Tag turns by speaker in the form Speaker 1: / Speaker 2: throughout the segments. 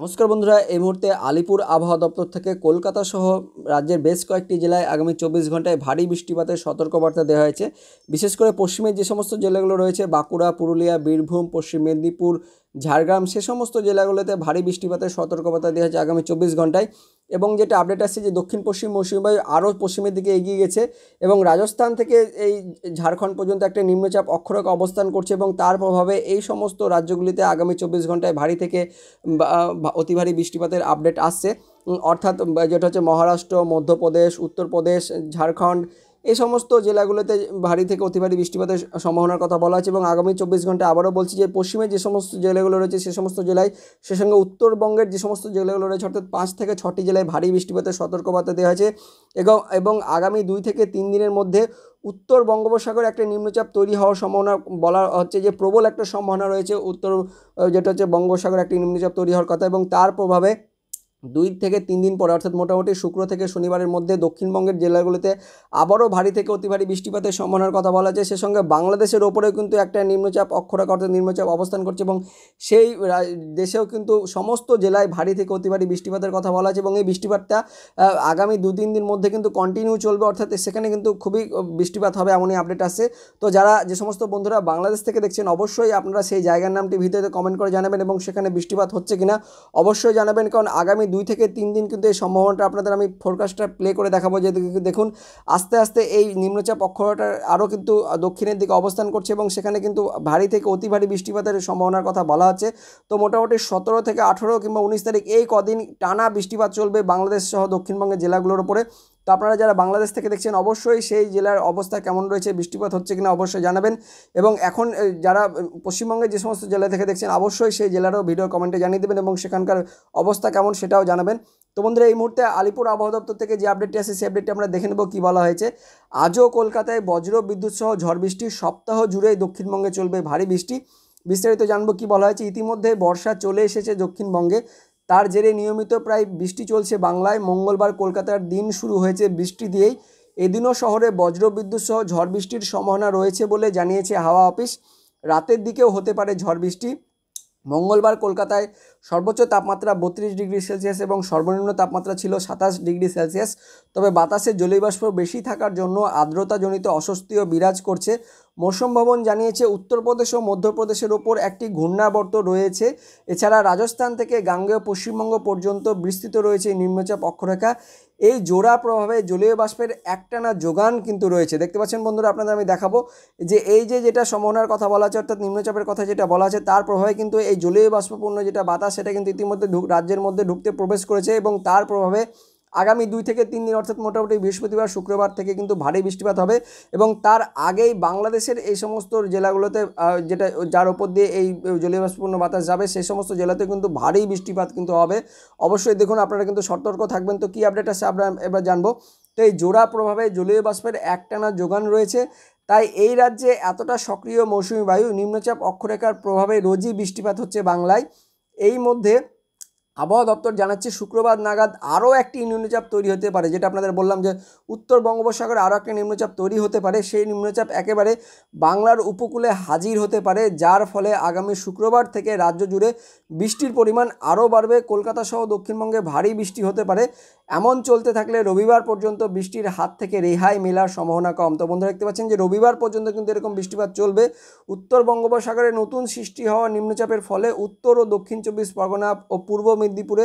Speaker 1: নমস্কার বন্ধুরা এই মুহূর্তে আলিপুর আবহাওয়া দপ্তর থেকে কলকাতা সহ রাজ্যের বেশ কয়েকটি জেলায় আগামী চব্বিশ ঘন্টায় ভারী বৃষ্টিপাতের সতর্কবার্তা দেওয়া হয়েছে বিশেষ করে পশ্চিমের যে সমস্ত জেলাগুলো রয়েছে বাঁকুড়া পুরুলিয়া বীরভূম পশ্চিম মেদিনীপুর ঝাড়গ্রাম সে সমস্ত জেলাগুলোতে ভারী বৃষ্টিপাতের সতর্কতা দেওয়া হয়েছে আগামী চব্বিশ ঘন্টায় এবং যেটা আপডেট আসছে যে দক্ষিণ পশ্চিম মৌসুমী আরও পশ্চিমের দিকে এগিয়ে গেছে এবং রাজস্থান থেকে এই ঝাড়খণ্ড পর্যন্ত একটা নিম্নচাপ অক্ষরক অবস্থান করছে এবং তার প্রভাবে এই সমস্ত রাজ্যগুলিতে আগামী চব্বিশ ঘন্টায় ভারী থেকে অতি ভারী বৃষ্টিপাতের আপডেট আসছে অর্থাৎ যেটা হচ্ছে মহারাষ্ট্র মধ্যপ্রদেশ উত্তরপ্রদেশ ঝাড়খণ্ড এই সমস্ত জেলাগুলোতে ভারী থেকে অতি ভারী বৃষ্টিপাতের সম্ভাবনার কথা বলা আছে এবং আগামী চব্বিশ ঘন্টা আবারও বলছি যে পশ্চিমে যে সমস্ত জেলাগুলো রয়েছে সে সমস্ত জেলায় সে সঙ্গে উত্তরবঙ্গের যে সমস্ত জেলাগুলো রয়েছে অর্থাৎ পাঁচ থেকে ছটি জেলায় ভারী বৃষ্টিপাতের সতর্কবার্তা দেওয়া হয়েছে এবং এবং আগামী দুই থেকে তিন দিনের মধ্যে উত্তর বঙ্গোপসাগরে একটা নিম্নচাপ তৈরি হওয়ার সম্ভাবনা বলা হচ্ছে যে প্রবল একটা সম্ভাবনা রয়েছে উত্তর যেটা হচ্ছে বঙ্গোপসাগরে একটি নিম্নচাপ তৈরি হওয়ার কথা এবং তার প্রভাবে দুই থেকে তিন দিন পরে অর্থাৎ মোটামুটি শুক্র থেকে শনিবারের মধ্যে দক্ষিণবঙ্গের জেলাগুলিতে আবারও ভারী থেকে অতি ভারী বৃষ্টিপাতের সম্ভাবনার কথা বলা হয়েছে সে সঙ্গে বাংলাদেশের ওপরেও কিন্তু একটা নিম্নচাপ অক্ষরাক অর্থাৎ নিম্নচাপ অবস্থান করছে এবং সেই দেশেও কিন্তু সমস্ত জেলায় ভারী থেকে অতি ভারী বৃষ্টিপাতের কথা বলা আছে এবং এই বৃষ্টিপাতটা আগামী দু তিন দিন মধ্যে কিন্তু কন্টিনিউ চলবে অর্থাৎ সেখানে কিন্তু খুবই বৃষ্টিপাত হবে এমনই আপডেট আসছে তো যারা যে সমস্ত বন্ধুরা বাংলাদেশ থেকে দেখছেন অবশ্যই আপনারা সেই জায়গার নামটি ভিতরে কমেন্ট করে জানাবেন এবং সেখানে বৃষ্টিপাত হচ্ছে কিনা অবশ্যই জানাবেন কারণ আগামী দুই থেকে তিন দিন কিন্তু এই সম্ভাবনাটা আপনাদের আমি ফোরকাস্টটা প্লে করে দেখাবো যে দেখুন আস্তে আস্তে এই নিম্নচাপ অক্ষরটা আরও কিন্তু দক্ষিণের দিকে অবস্থান করছে এবং সেখানে কিন্তু ভারী থেকে অতি ভারী বৃষ্টিপাতের সম্ভাবনার কথা বলা হচ্ছে তো মোটামুটি সতেরো থেকে আঠেরো কিংবা উনিশ তারিখ এই কদিন টানা বৃষ্টিপাত চলবে বাংলাদেশ সহ দক্ষিণবঙ্গের জেলাগুলোর উপরে তো আপনারা যারা বাংলাদেশ থেকে দেখছেন অবশ্যই সেই জেলার অবস্থা কেমন রয়েছে বৃষ্টিপাত হচ্ছে কিনা অবশ্যই জানাবেন এবং এখন যারা পশ্চিমবঙ্গের যে সমস্ত জেলা থেকে দেখছেন অবশ্যই সেই জেলারও ভিডিও কমেন্টে জানিয়ে দেবেন এবং সেখানকার অবস্থা কেমন সেটাও জানাবেন তো বন্ধুরা এই মুহূর্তে আলিপুর আবহাওয়া দপ্তর থেকে যে আপডেটটি আছে সেই আপডেটটি আমরা দেখে নেব কী বলা হয়েছে আজও কলকাতায় বজ্র বিদ্যুৎ সহ ঝড় বৃষ্টি সপ্তাহ জুড়েই দক্ষিণবঙ্গে চলবে ভারী বৃষ্টি বিস্তারিত জানবো কি বলা হয়েছে ইতিমধ্যে বর্ষা চলে এসেছে দক্ষিণবঙ্গে তার জেরে নিয়মিত প্রায় বৃষ্টি চলছে বাংলায় মঙ্গলবার কলকাতার দিন শুরু হয়েছে বৃষ্টি দিয়েই এদিনও শহরে বজ্রবিদ্যুৎ সহ ঝড় বৃষ্টির সম্ভাবনা রয়েছে বলে জানিয়েছে হাওয়া অফিস রাতের দিকেও হতে পারে ঝড় বৃষ্টি মঙ্গলবার কলকাতায় সর্বোচ্চ তাপমাত্রা বত্রিশ ডিগ্রি সেলসিয়াস এবং সর্বনিম্ন তাপমাত্রা ছিল সাতাশ ডিগ্রি সেলসিয়াস তবে বাতাসে জলীয়বাষ্প বেশি থাকার জন্য আর্দ্রতাজনিত অস্বস্তিও বিরাজ করছে মৌসুম ভবন জানিয়েছে উত্তরপ্রদেশ ও মধ্যপ্রদেশের ওপর একটি ঘূর্ণাবর্ত রয়েছে এছাড়া রাজস্থান থেকে গাঙ্গেয় পশ্চিমবঙ্গ পর্যন্ত বিস্তৃত রয়েছে নিম্নচাপ অক্ষরেখা এই জোড়া প্রভাবে জলীয় বাষ্পের একটানা যোগান কিন্তু রয়েছে দেখতে পাচ্ছেন বন্ধুরা আপনাদের আমি দেখাবো যে এই যে যেটা সম্ভাবনার কথা বলা আছে অর্থাৎ নিম্নচাপের কথা যেটা বলা আছে তার প্রভাবে কিন্তু এই জলীয় বাষ্পপূর্ণ যেটা বাতাস সেটা কিন্তু ইতিমধ্যে রাজ্যের মধ্যে ঢুকতে প্রবেশ করেছে এবং তার প্রভাবে আগামী দুই থেকে তিন দিন অর্থাৎ মোটামুটি বৃহস্পতিবার শুক্রবার থেকে কিন্তু ভারী বৃষ্টিপাত হবে এবং তার আগেই বাংলাদেশের এই সমস্ত জেলাগুলোতে যেটা যার ওপর দিয়ে এই জলীয়বাষ্পূর্ণ বাতাস যাবে সেই সমস্ত জেলাতে কিন্তু ভারী বৃষ্টিপাত কিন্তু হবে অবশ্যই দেখুন আপনারা কিন্তু সতর্ক থাকবেন তো কী আপডেট আছে আমরা এবার জানবো তো এই জোড়া প্রভাবে জলীয় বাষ্পের একটানা যোগান রয়েছে তাই এই রাজ্যে এতটা সক্রিয় মৌসুমি বায়ু নিম্নচাপ অক্ষরেখার প্রভাবে রোজই বৃষ্টিপাত হচ্ছে বাংলায় এই মধ্যে আবহাওয়া দপ্তর জানাচ্ছে শুক্রবার নাগাদ আরও একটি নিম্নচাপ তৈরি হতে পারে যেটা আপনাদের বললাম যে উত্তর বঙ্গোপসাগরে আরও একটি নিম্নচাপ তৈরি হতে পারে সেই নিম্নচাপ একেবারে বাংলার উপকূলে হাজির হতে পারে যার ফলে আগামী শুক্রবার থেকে রাজ্য জুড়ে বৃষ্টির পরিমাণ আরও বাড়বে কলকাতা সহ দক্ষিণবঙ্গে ভারী বৃষ্টি হতে পারে এমন চলতে থাকলে রবিবার পর্যন্ত বৃষ্টির হাত থেকে রেহাই মেলার সম্ভাবনা কম তো বন্ধুরা দেখতে পাচ্ছেন যে রবিবার পর্যন্ত কিন্তু এরকম বৃষ্টিপাত চলবে উত্তর বঙ্গোপসাগরে নতুন সৃষ্টি হওয়া নিম্নচাপের ফলে উত্তর ও দক্ষিণ চব্বিশ পরগনা ও পূর্ব মেদিনীপুরে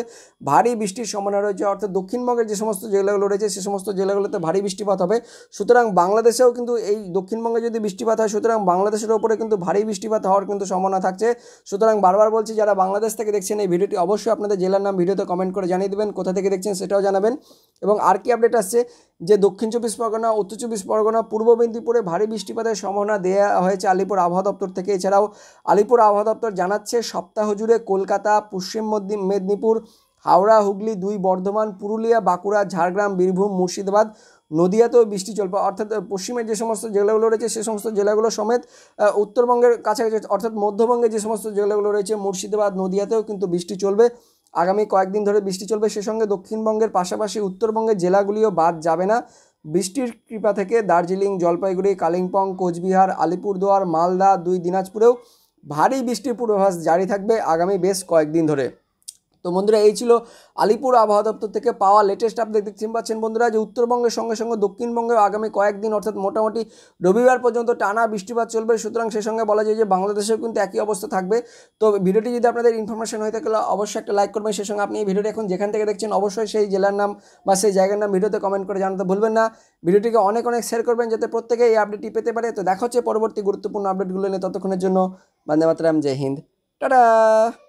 Speaker 1: ভারী বৃষ্টির সম্ভাবনা রয়েছে অর্থাৎ দক্ষিণবঙ্গের যে সমস্ত জেলাগুলো রয়েছে সে সমস্ত জেলাগুলোতে ভারী বৃষ্টিপাত হবে সুতরাং বাংলাদেশেও কিন্তু এই দক্ষিণবঙ্গে যদি বৃষ্টিপাত হয় সুতরাং বাংলাদেশের ওপরে কিন্তু ভারী বৃষ্টিপাত হওয়ার কিন্তু সম্ভাবনা থাকছে সুতরাং বারবার বলছি যারা বাংলাদেশ থেকে দেখছেন এই ভিডিওটি অবশ্যই আপনাদের জেলার নাম ভিডিওতে কমেন্ট করে জানিয়ে দেবেন কোথা থেকে দেখছেন সেটাও জানাবেন এবং আর কি আপডেট আসছে যে দক্ষিণ চব্বিশ পরগনা উত্তর চব্বিশ পরগনা পূর্ব মেদিনীপুরে ভারী বৃষ্টিপাতের সম্ভাবনা দেওয়া হয়েছে আলিপুর আবহাওয়া দপ্তর থেকে এছাড়াও আলিপুর আবহাওয়া দপ্তর জানাচ্ছে সপ্তাহ জুড়ে কলকাতা পশ্চিম মেদিনীপুর হাওড়া হুগলি দুই বর্ধমান পুরুলিয়া বাঁকুড়া ঝাড়গ্রাম বীরভূম মুর্শিদাবাদ নদিয়াতেও বৃষ্টি চলবে অর্থাৎ পশ্চিমের যে সমস্ত জেলাগুলো রয়েছে সে সমস্ত জেলাগুলো সমেত উত্তরবঙ্গের কাছাকাছি অর্থাৎ মধ্যবঙ্গে যে সমস্ত জেলাগুলো রয়েছে মুর্শিদাবাদ নদিয়াতেও কিন্তু বৃষ্টি চলবে আগামী কয়েকদিন ধরে বৃষ্টি চলবে সে সঙ্গে দক্ষিণবঙ্গের পাশাপাশি উত্তরবঙ্গের জেলাগুলিও বাদ যাবে না বৃষ্টির কৃপা থেকে দার্জিলিং জলপাইগুড়ি কালিম্পং কোচবিহার আলিপুরদুয়ার মালদা দুই দিনাজপুরেও ভারী বৃষ্টির পূর্বাভাস জারি থাকবে আগামী বেশ কয়েকদিন ধরে তো বন্ধুরা এই ছিল আলিপুর আবহাওয়া দপ্তর থেকে পাওয়া লেটেস্ট আপডেট দেখতে পাচ্ছেন বন্ধুরা যে উত্তরবঙ্গের সঙ্গে সঙ্গে দক্ষিণবঙ্গে আগামী কয়েকদিন অর্থাৎ মোটামুটি রবিবার পর্যন্ত টানা বৃষ্টিপাত চলবে সুতরাং সেই সঙ্গে বলা যায় যে বাংলাদেশেও কিন্তু একই অবস্থা থাকবে তো ভিডিওটি যদি আপনাদের ইনফরমেশন হয়ে থাকে অবশ্যই একটা লাইক করবেন সেই সঙ্গে আপনি এই ভিডিওটি এখন যেখান থেকে দেখছেন অবশ্যই সেই জেলার নাম বা সেই জায়গার নাম ভিডিওতে কমেন্ট করে জানাতে ভুলবেন না ভিডিওটিকে অনেক অনেক শেয়ার করবেন যাতে প্রত্যেকে এই আপডেটটি পেতে পারে তো দেখা হচ্ছে পরবর্তী গুরুত্বপূর্ণ আপডেটগুলো নিয়ে ততক্ষণের জন্য বন্দে মাতরাম জয় হিন্দ টাটা